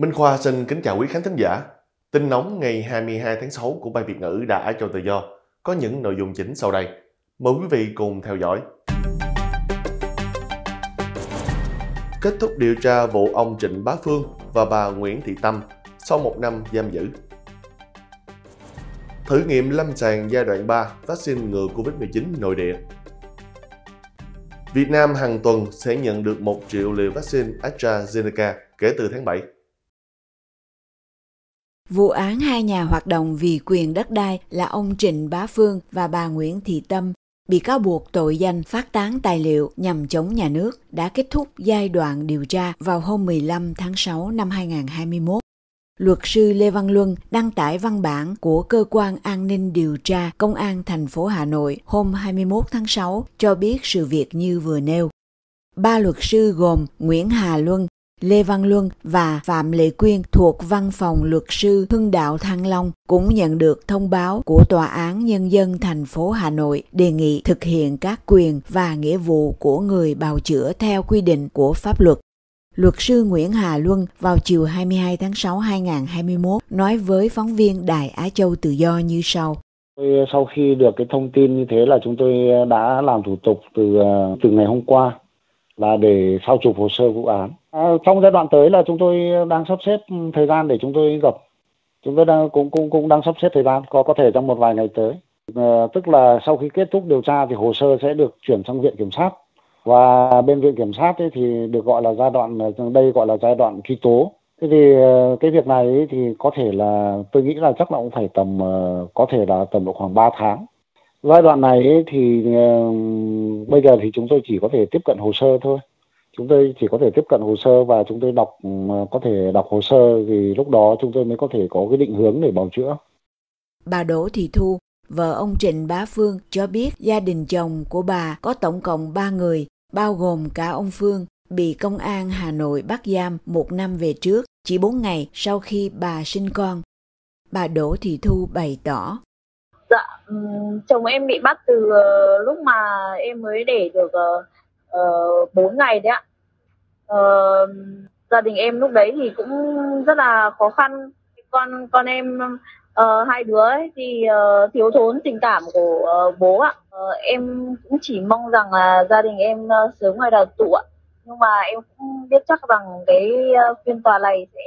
Minh Khoa xin kính chào quý khán thính giả. Tin nóng ngày 22 tháng 6 của bài Việt ngữ đã cho tự do có những nội dung chính sau đây. Mời quý vị cùng theo dõi. Kết thúc điều tra vụ ông Trịnh Bá Phương và bà Nguyễn Thị Tâm sau một năm giam giữ. Thử nghiệm lâm sàng giai đoạn 3 vaccine ngừa Covid-19 nội địa. Việt Nam hàng tuần sẽ nhận được 1 triệu liều vaccine AstraZeneca kể từ tháng 7. Vụ án hai nhà hoạt động vì quyền đất đai là ông Trịnh Bá Phương và bà Nguyễn Thị Tâm bị cáo buộc tội danh phát tán tài liệu nhằm chống nhà nước đã kết thúc giai đoạn điều tra vào hôm 15 tháng 6 năm 2021. Luật sư Lê Văn Luân đăng tải văn bản của cơ quan an ninh điều tra Công an thành phố Hà Nội hôm 21 tháng 6 cho biết sự việc như vừa nêu. Ba luật sư gồm Nguyễn Hà Luân, Lê Văn Luân và Phạm Lệ Quyên thuộc văn phòng luật sư Hưng Đạo Thăng Long cũng nhận được thông báo của Tòa án Nhân dân thành phố Hà Nội đề nghị thực hiện các quyền và nghĩa vụ của người bào chữa theo quy định của pháp luật. Luật sư Nguyễn Hà Luân vào chiều 22 tháng 6 năm 2021 nói với phóng viên Đài Á Châu Tự Do như sau. Ờ, sau khi được cái thông tin như thế là chúng tôi ờ, đã làm thủ tục từ ờ, từ ngày hôm qua là để sao chụp hồ sơ vụ án Ờ, trong giai đoạn tới là chúng tôi đang sắp xếp thời gian để chúng tôi gặp. Chúng tôi đang cũng cũng cũng đang sắp xếp thời gian có có thể trong một vài ngày tới. À, tức là sau khi kết thúc điều tra thì hồ sơ sẽ được chuyển sang viện kiểm sát và bên viện kiểm sát ấy thì được gọi là giai đoạn đây gọi là giai đoạn truy tố. Thế thì ờ, cái việc này thì có thể là tôi nghĩ là chắc là cũng phải tầm có thể là tầm độ khoảng 3 tháng giai đoạn này thì bây giờ thì chúng tôi chỉ có thể tiếp cận hồ sơ thôi chúng tôi chỉ có thể tiếp cận hồ sơ và chúng tôi đọc ừ, có thể đọc hồ sơ thì lúc đó chúng tôi mới có thể có cái định hướng để bào chữa. Bà Đỗ Thị Thu, vợ ông Trịnh Bá Phương cho biết gia đình chồng của bà có tổng cộng 3 người, bao gồm cả ông Phương, bị công an Hà Nội bắt giam một năm về trước, chỉ 4 ngày sau khi bà sinh con. Bà Đỗ Thị Thu bày tỏ. Dạ, ừ, chồng em bị bắt từ ờ, lúc mà em mới để được ờ, uh, ờ, 4 ngày đấy ạ uh, gia đình em lúc đấy thì cũng rất là khó khăn con con em uh, hai đứa ấy thì uh, thiếu thốn tình cảm của uh, bố ạ uh, em cũng chỉ mong rằng là gia đình em uh, sớm ngày đầu tụ ạ nhưng mà em cũng biết chắc rằng cái phiên tòa này sẽ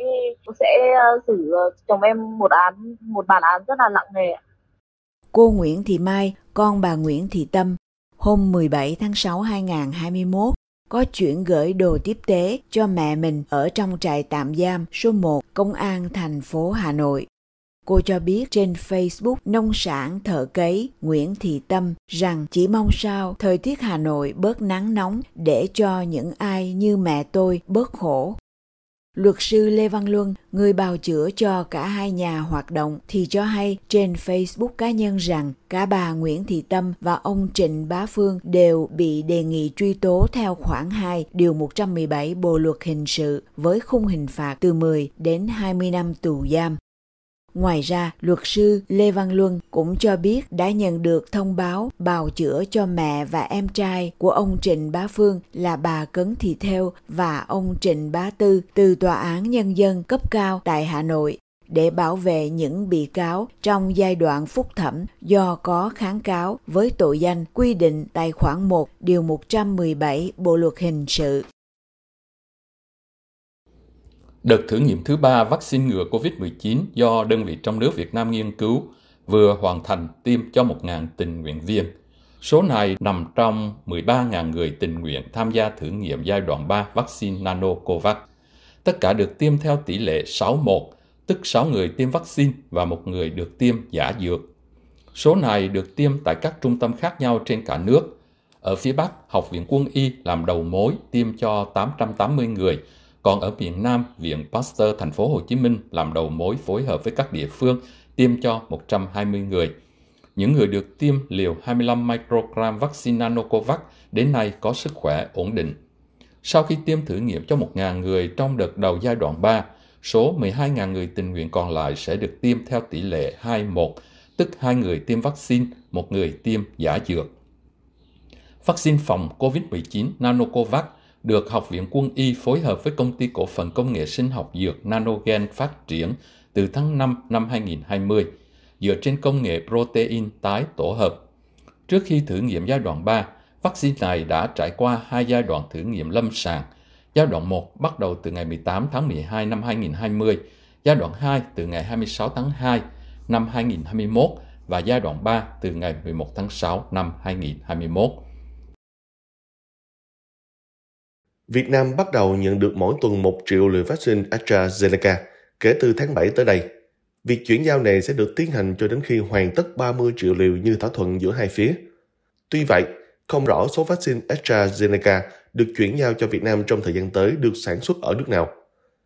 sẽ xử chồng em một án một bản án rất là nặng nề Cô Nguyễn Thị Mai, con bà Nguyễn Thị Tâm Hôm 17 tháng 6 2021, có chuyển gửi đồ tiếp tế cho mẹ mình ở trong trại tạm giam số 1 Công an thành phố Hà Nội. Cô cho biết trên Facebook nông sản thợ cấy Nguyễn Thị Tâm rằng chỉ mong sao thời tiết Hà Nội bớt nắng nóng để cho những ai như mẹ tôi bớt khổ. Luật sư Lê Văn Luân, người bào chữa cho cả hai nhà hoạt động thì cho hay trên Facebook cá nhân rằng cả bà Nguyễn Thị Tâm và ông Trịnh Bá Phương đều bị đề nghị truy tố theo khoản 2 điều 117 Bộ luật hình sự với khung hình phạt từ 10 đến 20 năm tù giam. Ngoài ra, luật sư Lê Văn Luân cũng cho biết đã nhận được thông báo bào chữa cho mẹ và em trai của ông Trịnh Bá Phương là bà Cấn Thị Theo và ông Trịnh Bá Tư từ Tòa án Nhân dân cấp cao tại Hà Nội để bảo vệ những bị cáo trong giai đoạn phúc thẩm do có kháng cáo với tội danh quy định tại khoản 1 điều 117 Bộ luật hình sự. Đợt thử nghiệm thứ ba vaccine ngừa COVID-19 do đơn vị trong nước Việt Nam nghiên cứu vừa hoàn thành tiêm cho 1.000 tình nguyện viên. Số này nằm trong 13.000 người tình nguyện tham gia thử nghiệm giai đoạn 3 vaccine Nanocovax. Tất cả được tiêm theo tỷ lệ 61, tức 6 người tiêm vaccine và một người được tiêm giả dược. Số này được tiêm tại các trung tâm khác nhau trên cả nước. Ở phía Bắc, Học viện Quân y làm đầu mối tiêm cho 880 người, còn ở miền Nam, Viện Pasteur thành phố Hồ Chí Minh làm đầu mối phối hợp với các địa phương tiêm cho 120 người. Những người được tiêm liều 25 microgram vaccine Nanocovax đến nay có sức khỏe ổn định. Sau khi tiêm thử nghiệm cho 1.000 người trong đợt đầu giai đoạn 3, số 12.000 người tình nguyện còn lại sẽ được tiêm theo tỷ lệ 2-1, tức hai người tiêm vaccine, một người tiêm giả dược. Vaccine phòng COVID-19 Nanocovax – được Học viện Quân y phối hợp với Công ty Cổ phần Công nghệ Sinh học Dược Nanogen phát triển từ tháng 5 năm 2020 dựa trên công nghệ protein tái tổ hợp. Trước khi thử nghiệm giai đoạn 3, vaccine này đã trải qua hai giai đoạn thử nghiệm lâm sàng. Giai đoạn 1 bắt đầu từ ngày 18 tháng 12 năm 2020, giai đoạn 2 từ ngày 26 tháng 2 năm 2021 và giai đoạn 3 từ ngày 11 tháng 6 năm 2021. Việt Nam bắt đầu nhận được mỗi tuần 1 triệu liều vaccine AstraZeneca kể từ tháng 7 tới đây. Việc chuyển giao này sẽ được tiến hành cho đến khi hoàn tất 30 triệu liều như thỏa thuận giữa hai phía. Tuy vậy, không rõ số vaccine AstraZeneca được chuyển giao cho Việt Nam trong thời gian tới được sản xuất ở nước nào.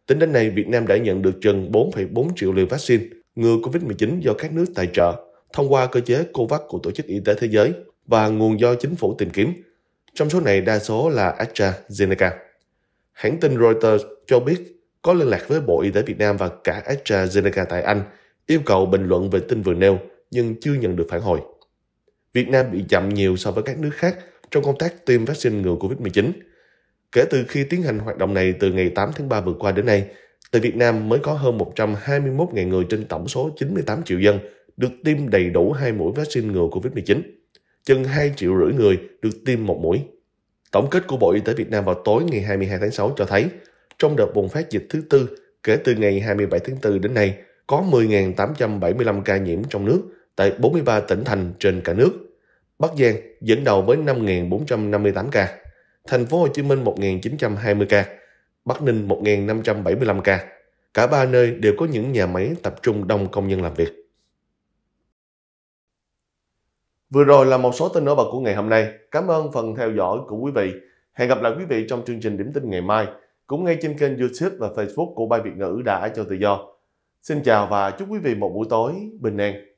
Tính đến nay, Việt Nam đã nhận được gần 4,4 triệu liều vaccine ngừa COVID-19 do các nước tài trợ thông qua cơ chế COVAX của Tổ chức Y tế Thế giới và nguồn do chính phủ tìm kiếm – trong số này đa số là AstraZeneca. Hãng tin Reuters cho biết có liên lạc với Bộ Y tế Việt Nam và cả AstraZeneca tại Anh yêu cầu bình luận về tin vừa nêu nhưng chưa nhận được phản hồi. Việt Nam bị chậm nhiều so với các nước khác trong công tác tiêm vaccine ngừa COVID-19. Kể từ khi tiến hành hoạt động này từ ngày 8 tháng 3 vừa qua đến nay, tại Việt Nam mới có hơn 121.000 người trên tổng số 98 triệu dân được tiêm đầy đủ hai mũi vaccine ngừa COVID-19 chừng 2 triệu rưỡi người được tiêm một mũi. Tổng kết của Bộ Y tế Việt Nam vào tối ngày 22 tháng 6 cho thấy, trong đợt bùng phát dịch thứ tư kể từ ngày 27 tháng 4 đến nay, có 10.875 ca nhiễm trong nước tại 43 tỉnh thành trên cả nước. Bắc Giang dẫn đầu với 5.458 ca, Thành phố Hồ Chí Minh 1.920 ca, Bắc Ninh 1.575 ca. Cả ba nơi đều có những nhà máy tập trung đông công nhân làm việc. Vừa rồi là một số tin nổi bật của ngày hôm nay. Cảm ơn phần theo dõi của quý vị. Hẹn gặp lại quý vị trong chương trình điểm tin ngày mai, cũng ngay trên kênh YouTube và Facebook của Ban Việt ngữ đã cho tự do. Xin chào và chúc quý vị một buổi tối bình an.